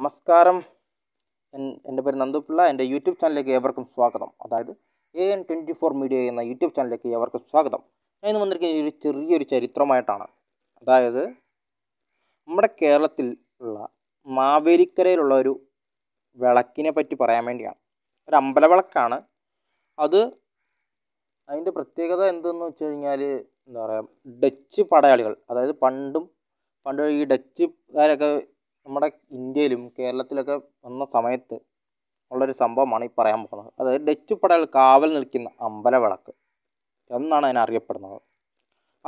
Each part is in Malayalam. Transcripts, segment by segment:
നമസ്കാരം എൻ്റെ പേര് നന്ദുപിള്ള എൻ്റെ യൂട്യൂബ് ചാനലിലേക്ക് ഏവർക്കും സ്വാഗതം അതായത് A N twenty four media എന്ന യൂട്യൂബ് ചാനലിലേക്ക് ഏവർക്കും സ്വാഗതം ഞാൻ ഇന്ന് വന്നിരിക്കുന്ന ഒരു ചെറിയൊരു ചരിത്രമായിട്ടാണ് അതായത് നമ്മുടെ കേരളത്തിൽ ഉള്ള മാവേലിക്കരയിലുള്ള ഒരു വിളക്കിനെ പറ്റി പറയാൻ വേണ്ടിയാണ് ഒരു അമ്പലവിളക്കാണ് അത് അതിൻ്റെ പ്രത്യേകത എന്തെന്ന് വെച്ച് കഴിഞ്ഞാൽ എന്താ പറയുക ഡച്ച് പടയാളികൾ അതായത് പണ്ടും പണ്ട് ഈ ഡച്ചുകാരൊക്കെ നമ്മുടെ ഇന്ത്യയിലും കേരളത്തിലൊക്കെ വന്ന സമയത്ത് ഉള്ളൊരു സംഭവമാണ് ഈ പറയാൻ പോകുന്നത് അതായത് ഡച്ച് പടകൾ കാവൽ നിൽക്കുന്ന അമ്പലവിളക്ക് എന്നാണ് അതിനെ അറിയപ്പെടുന്നത്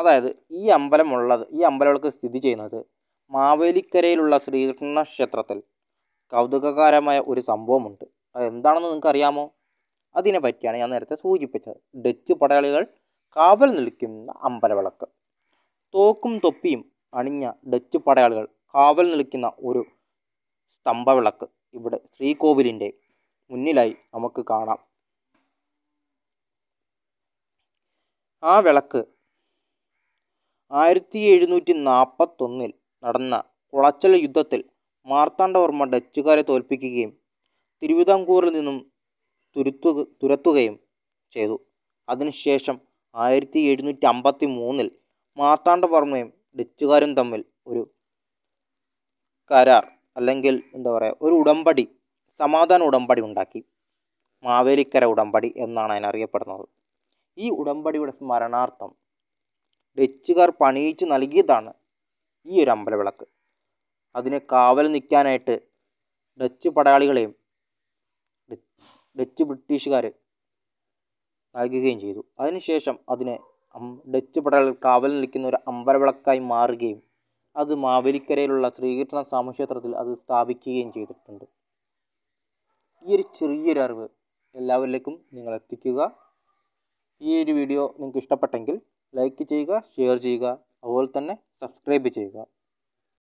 അതായത് ഈ അമ്പലമുള്ളത് ഈ അമ്പലവിളക്ക് സ്ഥിതി ചെയ്യുന്നത് മാവേലിക്കരയിലുള്ള ശ്രീകൃഷ്ണ ക്ഷേത്രത്തിൽ കൗതുകകരമായ ഒരു സംഭവമുണ്ട് അതെന്താണെന്ന് നിങ്ങൾക്ക് അറിയാമോ അതിനെ പറ്റിയാണ് ഞാൻ നേരത്തെ സൂചിപ്പിച്ചത് ഡച്ച് പടയാളികൾ കാവൽ നിൽക്കുന്ന അമ്പലവിളക്ക് തോക്കും തൊപ്പിയും അണിഞ്ഞ ഡച്ച് പടയാളികൾ കാവൽ നിൽക്കുന്ന ഒരു സ്തംഭവിളക്ക് ഇവിടെ ശ്രീകോവിലിൻ്റെ മുന്നിലായി നമുക്ക് കാണാം ആ വിളക്ക് ആയിരത്തി എഴുന്നൂറ്റി നാൽപ്പത്തൊന്നിൽ നടന്ന കുളച്ചൽ യുദ്ധത്തിൽ മാർത്താണ്ഡവർമ്മ ഡച്ചുകാരെ തോൽപ്പിക്കുകയും തിരുവിതാംകൂറിൽ നിന്നും തുരുത്തു തുരത്തുകയും ചെയ്തു അതിനുശേഷം ആയിരത്തി എഴുന്നൂറ്റി അമ്പത്തി മൂന്നിൽ മാർത്താണ്ഡവർമ്മയും ഡച്ചുകാരും തമ്മിൽ ഒരു കരാർ അല്ലെങ്കിൽ എന്താ പറയുക ഒരു ഉടമ്പടി സമാധാന ഉടമ്പടി ഉണ്ടാക്കി മാവേലിക്കര ഉടമ്പടി എന്നാണ് അതിനറിയപ്പെടുന്നത് ഈ ഉടമ്പടിയുടെ സ്മരണാർത്ഥം ഡച്ചുകാർ പണിയിച്ചു നൽകിയതാണ് ഈ ഒരു അമ്പലവിളക്ക് അതിന് കാവൽ നിൽക്കാനായിട്ട് ഡച്ച് പടയാളികളെയും ഡച്ച് ബ്രിട്ടീഷുകാർ നൽകുകയും ചെയ്തു അതിനുശേഷം അതിനെ ഡച്ച് പടയാളികൾ കാവൽ നിൽക്കുന്ന ഒരു അമ്പലവിളക്കായി മാറുകയും അത് മാവേലിക്കരയിലുള്ള ശ്രീകൃഷ്ണ സാമക്ഷേത്രത്തിൽ അത് സ്ഥാപിക്കുകയും ചെയ്തിട്ടുണ്ട് ഈ ഒരു ചെറിയൊരു അറിവ് എല്ലാവരിലേക്കും നിങ്ങൾ എത്തിക്കുക ഈ ഒരു വീഡിയോ നിങ്ങൾക്ക് ഇഷ്ടപ്പെട്ടെങ്കിൽ ലൈക്ക് ചെയ്യുക ഷെയർ ചെയ്യുക അതുപോലെ തന്നെ സബ്സ്ക്രൈബ് ചെയ്യുക